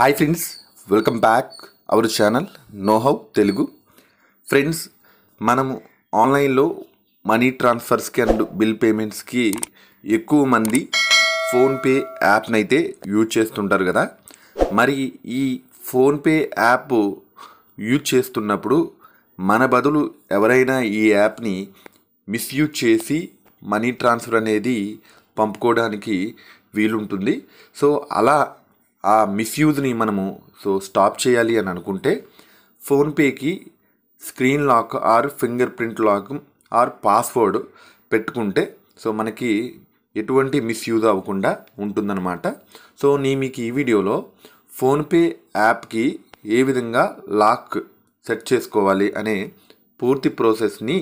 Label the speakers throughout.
Speaker 1: hi friends welcome back our channel know how Telugu friends మనము ఆన్లైన్లో money ట్రాన్స్ఫర్స్కి and bill పేమెంట్స్కి ఎక్కువ మంది ఫోన్పే యాప్ని అయితే యూజ్ చేస్తుంటారు కదా మరి ఈ ఫోన్పే యాప్ యూజ్ చేస్తున్నప్పుడు మన బదులు ఎవరైనా ఈ యాప్ని మిస్యూజ్ చేసి మనీ ట్రాన్స్ఫర్ అనేది పంపుకోవడానికి వీలుంటుంది సో అలా ఆ మిస్యూజ్ని మనము సో స్టాప్ చేయాలి అని అనుకుంటే ఫోన్పేకి screen lock or finger print lock or password పెట్టుకుంటే సో మనకి ఎటువంటి మిస్యూజ్ అవ్వకుండా ఉంటుందన్నమాట సో నేను మీకు ఈ వీడియోలో ఫోన్పే యాప్కి ఏ విధంగా లాక్ సెట్ చేసుకోవాలి అనే పూర్తి ప్రాసెస్ని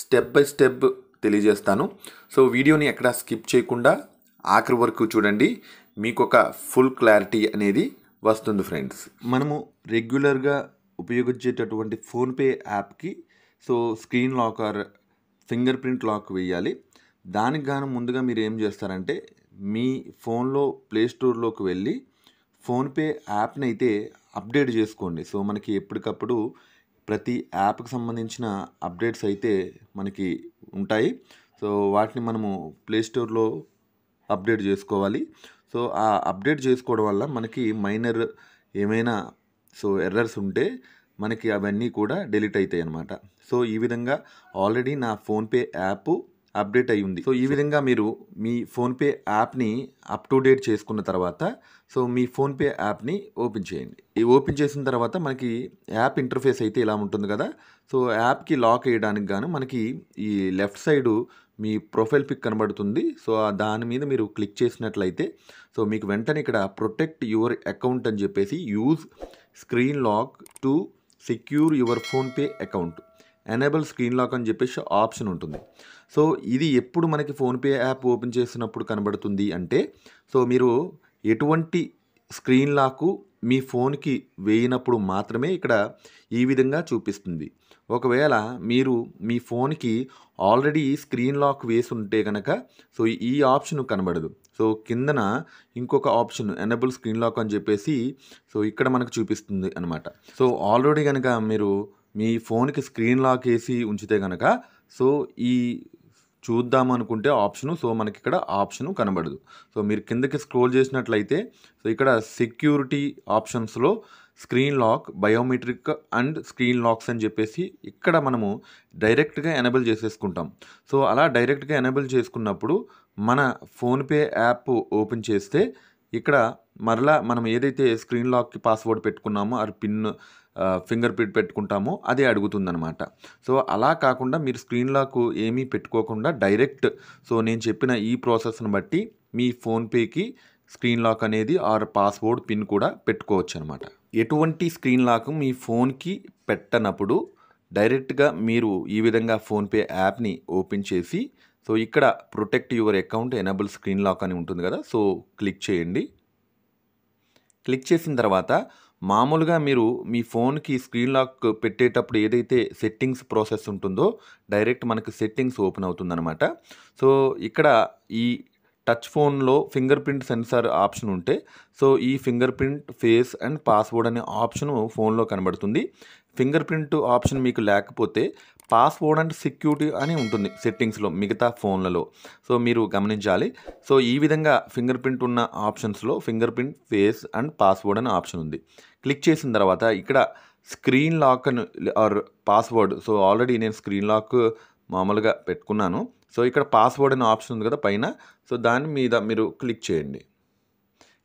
Speaker 1: స్టెప్ బై స్టెప్ తెలియజేస్తాను సో వీడియోని ఎక్కడా స్కిప్ చేయకుండా ఆఖరి వరకు చూడండి మీకు ఒక ఫుల్ క్లారిటీ అనేది వస్తుంది ఫ్రెండ్స్ మనము రెగ్యులర్గా ఉపయోగించేటటువంటి ఫోన్పే యాప్కి so screen lock or finger print lock వేయాలి దానికి గాను ముందుగా మీరు ఏం చేస్తారంటే మీ ఫోన్లో ప్లే స్టోర్లోకి వెళ్ళి ఫోన్పే యాప్ని అయితే అప్డేట్ చేసుకోండి సో మనకి ఎప్పటికప్పుడు ప్రతి యాప్కి సంబంధించిన అప్డేట్స్ అయితే మనకి ఉంటాయి సో వాటిని మనము ప్లే స్టోర్లో అప్డేట్ చేసుకోవాలి సో ఆ అప్డేట్ చేసుకోవడం వల్ల మనకి మైనర్ ఏమైనా సో ఎర్రర్స్ ఉంటే మనకి అవన్నీ కూడా డిలీట్ అవుతాయి అన్నమాట సో ఈ విధంగా ఆల్రెడీ నా ఫోన్పే యాప్ అప్డేట్ అయి ఉంది సో ఈ విధంగా మీరు మీ ఫోన్పే యాప్ని అప్ టు డేట్ చేసుకున్న తర్వాత సో మీ ఫోన్పే యాప్ని ఓపెన్ చేయండి ఈ ఓపెన్ చేసిన తర్వాత మనకి యాప్ ఇంటర్ఫేస్ అయితే ఇలా ఉంటుంది కదా సో యాప్కి లాక్ వేయడానికి గాను మనకి ఈ లెఫ్ట్ సైడు మీ ప్రొఫైల్ పిక్ కనబడుతుంది సో దాని మీద మీరు క్లిక్ చేసినట్లయితే సో మీకు వెంటనే ఇక్కడ ప్రొటెక్ట్ యువర్ అకౌంట్ అని చెప్పేసి use screen lock to secure your PhonePe account enable screen lock అని చెప్పేసి ఆప్షన్ ఉంటుంది సో ఇది ఎప్పుడు మనకి ఫోన్పే యాప్ ఓపెన్ చేసినప్పుడు కనబడుతుంది అంటే సో మీరు ఎటువంటి స్క్రీన్ లాకు మీ ఫోన్కి వేయినప్పుడు మాత్రమే ఇక్కడ ఈ విధంగా చూపిస్తుంది ఒకవేళ మీరు మీ ఫోన్కి ఆల్రెడీ స్క్రీన్ లాక్ వేసి ఉంటే కనుక సో ఈ ఆప్షన్ కనబడదు సో కిందన ఇంకొక ఆప్షన్ ఎనబుల్ స్క్రీన్ లాక్ అని చెప్పేసి సో ఇక్కడ మనకు చూపిస్తుంది అనమాట సో ఆల్రెడీ కనుక మీరు మీ ఫోన్కి స్క్రీన్ లాక్ వేసి ఉంచితే కనుక సో ఈ చూద్దాం అనుకుంటే ఆప్షను సో మనకి ఇక్కడ ఆప్షను కనబడదు సో మీరు కిందకి స్క్రోల్ చేసినట్లయితే సో ఇక్కడ సెక్యూరిటీ ఆప్షన్స్లో screen lock biometric and screen locks అని చెప్పేసి ఇక్కడ మనము డైరెక్ట్గా ఎనబుల్ చేసేసుకుంటాం సో అలా డైరెక్ట్గా ఎనబుల్ చేసుకున్నప్పుడు మన ఫోన్పే యాప్ ఓపెన్ చేస్తే ఇక్కడ మరలా మనం ఏదైతే స్క్రీన్ లాక్కి పాస్వర్డ్ పెట్టుకున్నామో ఆ పిన్ ఫింగర్ ప్రింట్ పెట్టుకుంటామో అదే అడుగుతుందనమాట సో అలా కాకుండా మీరు స్క్రీన్ లాక్ ఏమీ పెట్టుకోకుండా డైరెక్ట్ సో నేను చెప్పిన ఈ ప్రాసెస్ను బట్టి మీ ఫోన్పేకి స్క్రీన్ లాక్ అనేది ఆర్ పాస్వర్డ్ పిన్ కూడా పెట్టుకోవచ్చు అనమాట ఎటువంటి స్క్రీన్ లాక్ మీ ఫోన్కి పెట్టనప్పుడు డైరెక్ట్గా మీరు ఈ విధంగా ఫోన్పే యాప్ని ఓపెన్ చేసి సో ఇక్కడ protect your account enable screen lock అని ఉంటుంది కదా సో క్లిక్ చేయండి క్లిక్ చేసిన తర్వాత మామూలుగా మీరు మీ ఫోన్కి స్క్రీన్ లాక్ పెట్టేటప్పుడు ఏదైతే సెట్టింగ్స్ ప్రాసెస్ ఉంటుందో డైరెక్ట్ మనకు సెట్టింగ్స్ ఓపెన్ అవుతుందన్నమాట సో ఇక్కడ ఈ టచ్ ఫోన్లో ఫింగర్ ప్రింట్ సెన్సార్ ఆప్షన్ ఉంటే సో ఈ fingerprint face and password అనే ఆప్షన్ ఫోన్లో కనబడుతుంది ఫింగర్ ప్రింట్ ఆప్షన్ మీకు లేకపోతే పాస్వర్డ్ అండ్ సెక్యూరిటీ అని ఉంటుంది సెట్టింగ్స్లో మిగతా ఫోన్లలో సో మీరు గమనించాలి సో ఈ విధంగా ఫింగర్ ప్రింట్ ఉన్న ఆప్షన్స్లో fingerprint face and password అనే ఆప్షన్ ఉంది క్లిక్ చేసిన తర్వాత ఇక్కడ స్క్రీన్ లాక్ అని ఆర్ పాస్వర్డ్ సో ఆల్రెడీ నేను స్క్రీన్ లాక్ మామూలుగా పెట్టుకున్నాను సో ఇక్కడ పాస్వర్డ్ అనే ఆప్షన్ ఉంది కదా పైన సో దాని మీద మీరు క్లిక్ చేయండి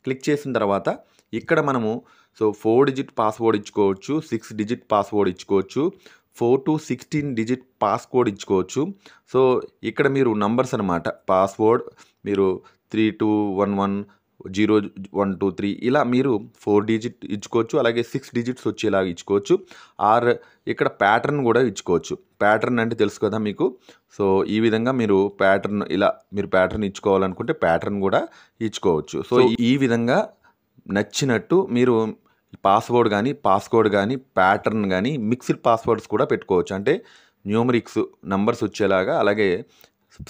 Speaker 1: క్లిక్ చేసిన తర్వాత ఇక్కడ మనము సో ఫోర్ డిజిట్ పాస్వర్డ్ ఇచ్చుకోవచ్చు సిక్స్ డిజిట్ పాస్వర్డ్ ఇచ్చుకోవచ్చు four to sixteen digit password ఇచ్చుకోవచ్చు సో ఇక్కడ మీరు నంబర్స్ అనమాట పాస్వర్డ్ మీరు three two one one zero one two three ఇలా మీరు ఫోర్ డిజిట్ ఇచ్చుకోవచ్చు అలాగే సిక్స్ డిజిట్స్ వచ్చేలాగా ఇచ్చుకోవచ్చు ఆర్ ఇక్కడ ప్యాటర్న్ కూడా ఇచ్చుకోవచ్చు ప్యాటర్న్ అంటే తెలుసు కదా మీకు సో ఈ విధంగా మీరు ప్యాటర్న్ ఇలా మీరు ప్యాటర్న్ ఇచ్చుకోవాలనుకుంటే ప్యాటర్న్ కూడా ఇచ్చుకోవచ్చు సో ఈ విధంగా నచ్చినట్టు మీరు పాస్వర్డ్ కానీ పాస్కోడ్ కానీ ప్యాటర్న్ కానీ మిక్స్డ్ పాస్వర్డ్స్ కూడా పెట్టుకోవచ్చు అంటే న్యూమరిక్స్ నంబర్స్ వచ్చేలాగా అలాగే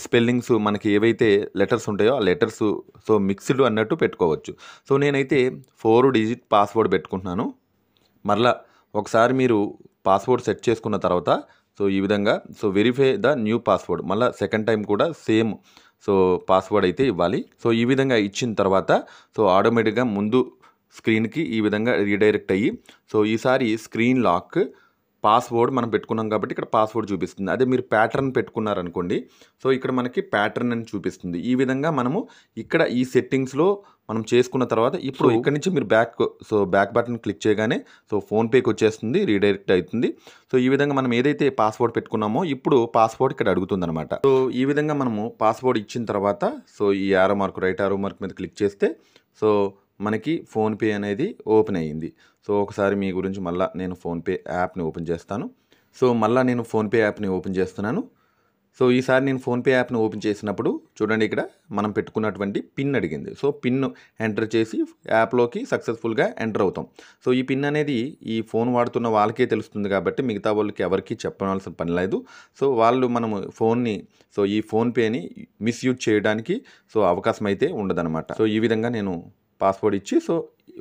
Speaker 1: స్పెల్లింగ్స్ మనకి ఏవైతే లెటర్స్ ఉంటాయో ఆ లెటర్స్ సో మిక్స్డ్ అన్నట్టు పెట్టుకోవచ్చు సో నేనైతే ఫోర్ డిజిట్ పాస్వర్డ్ పెట్టుకుంటున్నాను మరలా ఒకసారి మీరు పాస్వర్డ్ సెట్ చేసుకున్న తర్వాత సో ఈ విధంగా so verify the new password మళ్ళీ సెకండ్ టైం కూడా సేమ్ సో పాస్వర్డ్ అయితే ఇవ్వాలి సో ఈ విధంగా ఇచ్చిన తర్వాత సో ఆటోమేటిక్గా ముందు స్క్రీన్కి ఈ విధంగా రీడైరెక్ట్ అయ్యి సో ఈసారి స్క్రీన్ లాక్ పాస్వర్డ్ మనం పెట్టుకున్నాం కాబట్టి ఇక్కడ పాస్వర్డ్ చూపిస్తుంది అదే మీరు ప్యాటర్న్ పెట్టుకున్నారనుకోండి సో ఇక్కడ మనకి ప్యాటర్న్ అని చూపిస్తుంది ఈ విధంగా మనము ఇక్కడ ఈ సెట్టింగ్స్లో మనం చేసుకున్న తర్వాత ఇప్పుడు ఇక్కడ నుంచి మీరు back so back button click చేయగానే సో ఫోన్పేకి వచ్చేస్తుంది రీడైరెక్ట్ అవుతుంది సో ఈ విధంగా మనం ఏదైతే పాస్వర్డ్ పెట్టుకున్నామో ఇప్పుడు పాస్వర్డ్ ఇక్కడ అడుగుతుంది అనమాట సో ఈ విధంగా మనము పాస్వర్డ్ ఇచ్చిన తర్వాత సో ఈ arrow mark right arrow mark మీద క్లిక్ చేస్తే సో మనకి ఫోన్పే అనేది ఓపెన్ అయ్యింది సో ఒకసారి మీ గురించి మళ్ళీ నేను ఫోన్పే యాప్ని ఓపెన్ చేస్తాను సో మళ్ళీ నేను ఫోన్పే యాప్ని ఓపెన్ చేస్తున్నాను సో ఈసారి నేను ఫోన్పే యాప్ను ఓపెన్ చేసినప్పుడు చూడండి ఇక్కడ మనం పెట్టుకున్నటువంటి పిన్ అడిగింది సో పిన్ ఎంటర్ చేసి యాప్లోకి సక్సెస్ఫుల్గా ఎంటర్ అవుతాం సో ఈ పిన్ అనేది ఈ ఫోన్ వాడుతున్న వాళ్ళకే తెలుస్తుంది కాబట్టి మిగతా వాళ్ళకి ఎవరికి చెప్పవలసిన పని లేదు సో వాళ్ళు మనము ఫోన్ని సో ఈ ఫోన్పేని మిస్యూజ్ చేయడానికి సో అవకాశం అయితే ఉండదన్నమాట సో ఈ విధంగా నేను పాస్వర్డ్ ఇచ్చి సో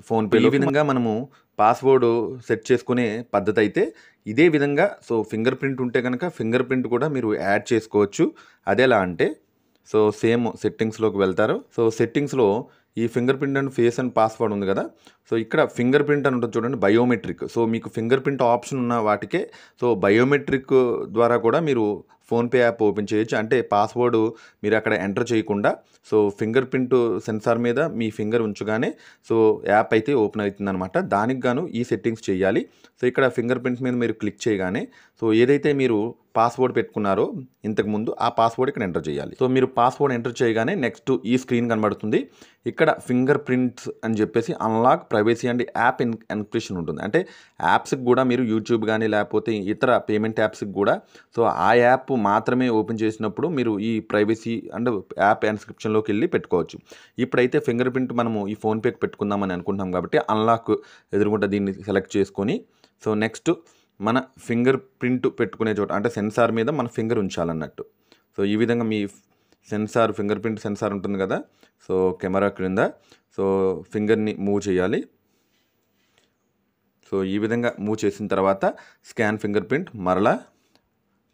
Speaker 1: ఫోన్పే ఈ విధంగా మనము పాస్వర్డ్ సెట్ చేసుకునే పద్ధతి అయితే ఇదే విధంగా సో ఫింగర్ ప్రింట్ ఉంటే కనుక ఫింగర్ ప్రింట్ కూడా మీరు యాడ్ చేసుకోవచ్చు అదేలా అంటే సో సేమ్ సెట్టింగ్స్లోకి వెళ్తారు సో సెట్టింగ్స్లో ఈ fingerprint and face and password ఉంది కదా సో ఇక్కడ ఫింగర్ ప్రింట్ అని ఉంటుంది చూడండి బయోమెట్రిక్ సో మీకు ఫింగర్ ప్రింట్ ఆప్షన్ ఉన్న వాటికే సో బయోమెట్రిక్ ద్వారా కూడా మీరు ఫోన్పే యాప్ ఓపెన్ చేయొచ్చు అంటే పాస్వర్డ్ మీరు అక్కడ ఎంటర్ చేయకుండా సో ఫింగర్ ప్రింట్ సెన్సార్ మీద మీ ఫింగర్ ఉంచగానే సో యాప్ అయితే ఓపెన్ అవుతుందనమాట దానికి గాను ఈ సెట్టింగ్స్ చేయాలి సో ఇక్కడ ఫింగర్ ప్రింట్ మీద మీరు క్లిక్ చేయగానే సో ఏదైతే మీరు పాస్వర్డ్ పెట్టుకున్నారో ఇంతకుముందు ఆ పాస్వర్డ్ ఇక్కడ ఎంటర్ చేయాలి సో మీరు పాస్వర్డ్ ఎంటర్ చేయగానే నెక్స్ట్ ఈ స్క్రీన్ కనబడుతుంది ఇక్కడ ఫింగర్ ప్రింట్స్ అని చెప్పేసి అన్లాక్ ప్రైవసీ అండ్ యాప్ ఎన్ ఎన్క్రిప్షన్ ఉంటుంది అంటే యాప్స్కి కూడా మీరు యూట్యూబ్ కానీ లేకపోతే ఇతర పేమెంట్ యాప్స్కి కూడా సో ఆ యాప్ మాత్రమే ఓపెన్ చేసినప్పుడు మీరు ఈ ప్రైవసీ అండ్ యాప్ ఎన్స్క్రిప్షన్లోకి వెళ్ళి పెట్టుకోవచ్చు ఇప్పుడైతే ఫింగర్ ప్రింట్ మనము ఈ ఫోన్పేకి పెట్టుకుందామని అనుకుంటున్నాం కాబట్టి అన్లాక్ ఎదురుకుంటే దీన్ని సెలెక్ట్ చేసుకొని సో నెక్స్ట్ మన ఫింగర్ ప్రింట్ పెట్టుకునే చోట అంటే సెన్సార్ మీద మన ఫింగర్ ఉంచాలన్నట్టు సో ఈ విధంగా మీ సెన్సార్ ఫింగర్ ప్రింట్ సెన్సార్ ఉంటుంది కదా సో కెమెరా క్రింద సో ఫింగర్ని మూవ్ చేయాలి సో ఈ విధంగా మూవ్ చేసిన తర్వాత స్కాన్ ఫింగర్ ప్రింట్ మరలా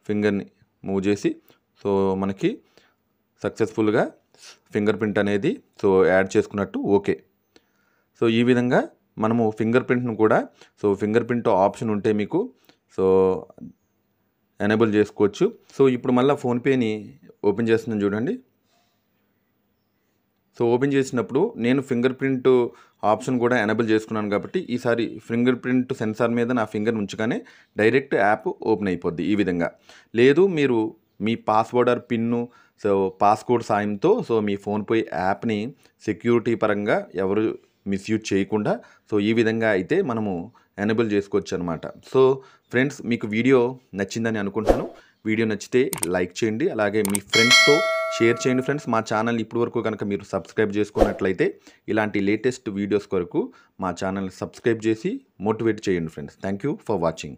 Speaker 1: ఫింగర్ని మూవ్ చేసి సో మనకి సక్సెస్ఫుల్గా ఫింగర్ ప్రింట్ అనేది సో యాడ్ చేసుకున్నట్టు ఓకే సో ఈ విధంగా మనము ఫింగర్ ప్రింట్ను కూడా సో ఫింగర్ ప్రింట్ ఆప్షన్ ఉంటే మీకు సో ఎనేబుల్ చేసుకోవచ్చు సో ఇప్పుడు మళ్ళీ ఫోన్పేని ఓపెన్ చేస్తున్నాను చూడండి సో ఓపెన్ చేసినప్పుడు నేను ఫింగర్ ప్రింట్ ఆప్షన్ కూడా ఎనేబుల్ చేసుకున్నాను కాబట్టి ఈసారి ఫింగర్ ప్రింట్ సెన్సార్ మీద నా ఫింగర్ ఉంచగానే డైరెక్ట్ యాప్ ఓపెన్ అయిపోద్ది ఈ విధంగా లేదు మీరు మీ password or pin so passcode సాయంతో సో మీ ఫోన్పే యాప్ని సెక్యూరిటీ పరంగా ఎవరు మిస్యూజ్ చేయకుండా సో ఈ విధంగా అయితే మనము ఎనేబుల్ చేసుకోవచ్చు అనమాట సో ఫ్రెండ్స్ మీకు వీడియో నచ్చిందని అనుకుంటున్నాను వీడియో నచ్చితే లైక్ చేయండి అలాగే మీ ఫ్రెండ్స్తో షేర్ చేయండి ఫ్రెండ్స్ మా ఛానల్ ఇప్పటి వరకు కనుక మీరు సబ్స్క్రైబ్ చేసుకున్నట్లయితే ఇలాంటి లేటెస్ట్ వీడియోస్ కొరకు మా ఛానల్ని సబ్స్క్రైబ్ చేసి మోటివేట్ చేయండి ఫ్రెండ్స్ థ్యాంక్ ఫర్ వాచింగ్